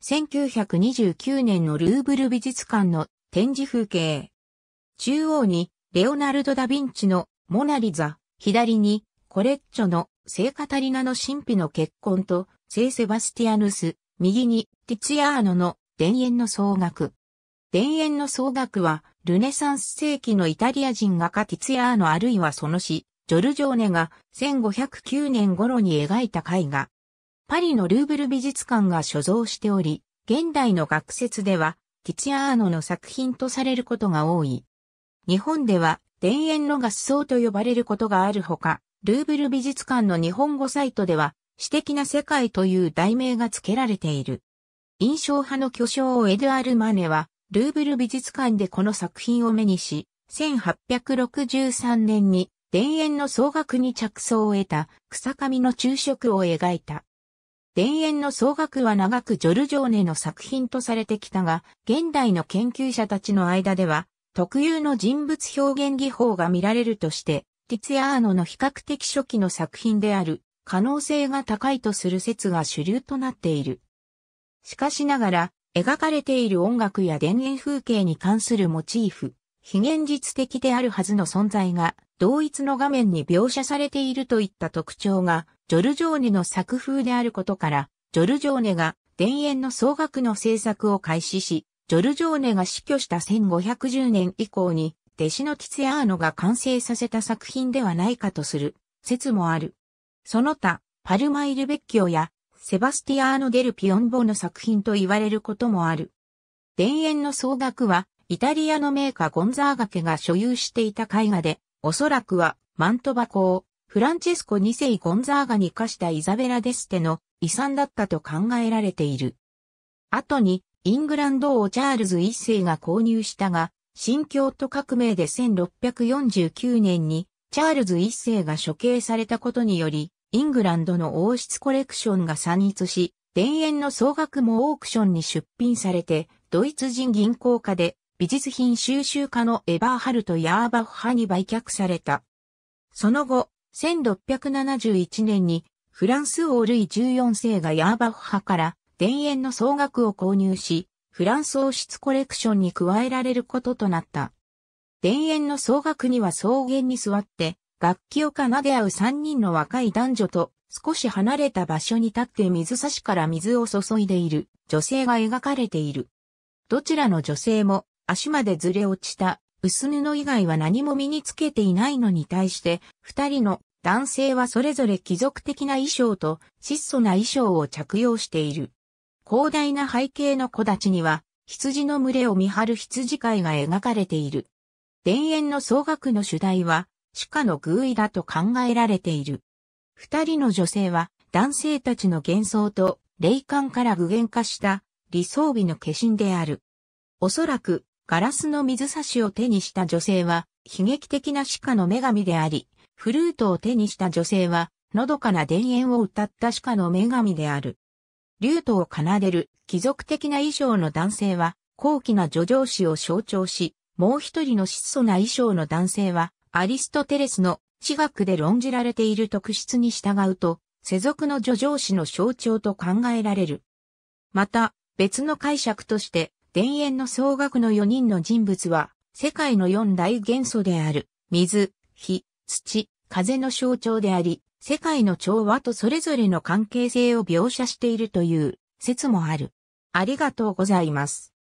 1929年のルーブル美術館の展示風景。中央にレオナルド・ダ・ヴィンチのモナリザ、左にコレッチョの聖カタリナの神秘の結婚と聖セバスティアヌス、右にティツィアーノの田園の総額。田園の総額はルネサンス世紀のイタリア人画家ティツィアーノあるいはその詩、ジョルジョーネが1509年頃に描いた絵画。パリのルーブル美術館が所蔵しており、現代の学説では、ティツヤアーノの作品とされることが多い。日本では、田園の合奏と呼ばれることがあるほか、ルーブル美術館の日本語サイトでは、詩的な世界という題名が付けられている。印象派の巨匠エドアル・マネは、ルーブル美術館でこの作品を目にし、1863年に田園の総額に着想を得た草上の昼食を描いた。田園の総額は長くジョルジョーネの作品とされてきたが、現代の研究者たちの間では、特有の人物表現技法が見られるとして、ティツヤーノの比較的初期の作品である可能性が高いとする説が主流となっている。しかしながら、描かれている音楽や田園風景に関するモチーフ、非現実的であるはずの存在が、同一の画面に描写されているといった特徴がジョルジョーネの作風であることから、ジョルジョーネが田園の総額の制作を開始し、ジョルジョーネが死去した1510年以降に、弟子のティツヤアーノが完成させた作品ではないかとする説もある。その他、パルマイルベッキオやセバスティアーノ・デル・ピオンボの作品と言われることもある。田園の総額は、イタリアの名家ゴンザーガ家が所有していた絵画で、おそらくはマントバをフランチェスコ2世ゴンザーガに課したイザベラ・デステの遺産だったと考えられている。後に、イングランド王チャールズ1世が購入したが、新教徒革命で1649年に、チャールズ1世が処刑されたことにより、イングランドの王室コレクションが散逸し、田園の総額もオークションに出品されて、ドイツ人銀行家で美術品収集家のエバーハルト・ヤーバッハに売却された。その後、1671年にフランス王類14世がヤーバッハから田園の総額を購入し、フランス王室コレクションに加えられることとなった。田園の総額には草原に座って、楽器を奏で合う3人の若い男女と少し離れた場所に立って水差しから水を注いでいる女性が描かれている。どちらの女性も足までずれ落ちた薄布以外は何も身につけていないのに対して、二人の男性はそれぞれ貴族的な衣装と質素な衣装を着用している。広大な背景の木立には、羊の群れを見張る羊飼いが描かれている。田園の総額の主題は、鹿の偶意だと考えられている。二人の女性は、男性たちの幻想と霊感から具現化した理想美の化身である。おそらく、ガラスの水差しを手にした女性は、悲劇的な鹿の女神であり、フルートを手にした女性は、のどかな田園を歌った鹿の女神である。竜トを奏でる貴族的な衣装の男性は、高貴な叙情詩を象徴し、もう一人の質素な衣装の男性は、アリストテレスの地学で論じられている特質に従うと、世俗の叙情詩の象徴と考えられる。また、別の解釈として、田園の総額の4人の人物は、世界の4大元素である、水、火、土、風の象徴であり、世界の調和とそれぞれの関係性を描写しているという説もある。ありがとうございます。